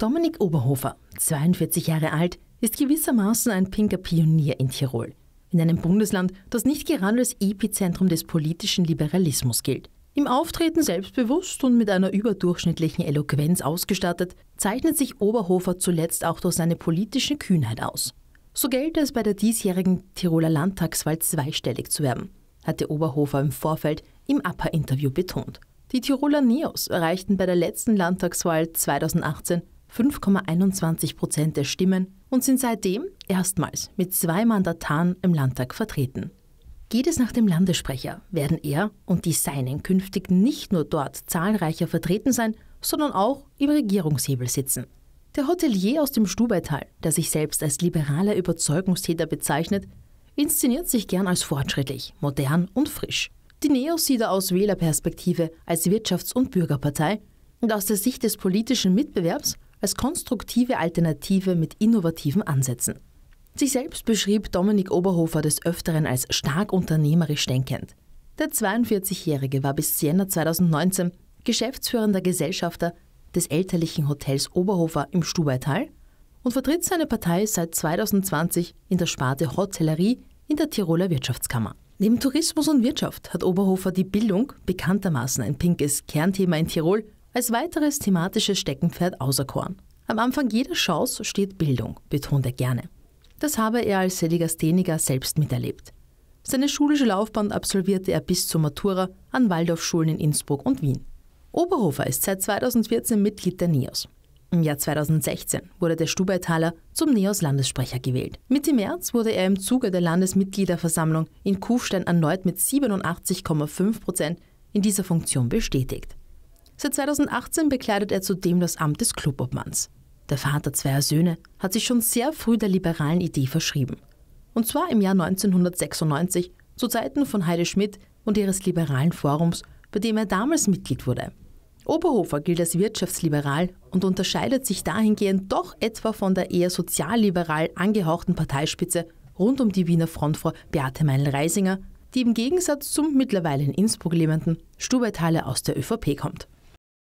Dominik Oberhofer, 42 Jahre alt, ist gewissermaßen ein pinker Pionier in Tirol, in einem Bundesland, das nicht gerade als Epizentrum des politischen Liberalismus gilt. Im Auftreten selbstbewusst und mit einer überdurchschnittlichen Eloquenz ausgestattet, zeichnet sich Oberhofer zuletzt auch durch seine politische Kühnheit aus. So gelte es bei der diesjährigen Tiroler Landtagswahl zweistellig zu werden, hatte Oberhofer im Vorfeld im APA-Interview betont. Die Tiroler Neos erreichten bei der letzten Landtagswahl 2018 5,21 Prozent der Stimmen und sind seitdem erstmals mit zwei Mandataren im Landtag vertreten. Geht es nach dem Landessprecher, werden er und die Seinen künftig nicht nur dort zahlreicher vertreten sein, sondern auch im Regierungshebel sitzen. Der Hotelier aus dem Stubaital, der sich selbst als liberaler Überzeugungstäter bezeichnet, inszeniert sich gern als fortschrittlich, modern und frisch. Die Neos sieht er aus Wählerperspektive als Wirtschafts- und Bürgerpartei und aus der Sicht des politischen Mitbewerbs als konstruktive Alternative mit innovativen Ansätzen. Sich selbst beschrieb Dominik Oberhofer des Öfteren als stark unternehmerisch denkend. Der 42-Jährige war bis Siena 2019 geschäftsführender Gesellschafter des elterlichen Hotels Oberhofer im Stubaital und vertritt seine Partei seit 2020 in der Sparte Hotellerie in der Tiroler Wirtschaftskammer. Neben Tourismus und Wirtschaft hat Oberhofer die Bildung, bekanntermaßen ein pinkes Kernthema in Tirol, als weiteres thematisches Steckenpferd auserkoren. Am Anfang jeder Chance steht Bildung, betont er gerne. Das habe er als Seligastheniker selbst miterlebt. Seine schulische Laufbahn absolvierte er bis zur Matura an Waldorfschulen in Innsbruck und Wien. Oberhofer ist seit 2014 Mitglied der NEOS. Im Jahr 2016 wurde der Stubaitaler zum NEOS-Landessprecher gewählt. Mitte März wurde er im Zuge der Landesmitgliederversammlung in Kufstein erneut mit 87,5 Prozent in dieser Funktion bestätigt. Seit 2018 bekleidet er zudem das Amt des Clubobmanns. Der Vater zweier Söhne hat sich schon sehr früh der liberalen Idee verschrieben. Und zwar im Jahr 1996, zu Zeiten von Heide Schmidt und ihres liberalen Forums, bei dem er damals Mitglied wurde. Oberhofer gilt als wirtschaftsliberal und unterscheidet sich dahingehend doch etwa von der eher sozialliberal angehauchten Parteispitze rund um die Wiener Frontfrau Beate Meinl-Reisinger, die im Gegensatz zum mittlerweile in Innsbruck lebenden Stubaital aus der ÖVP kommt.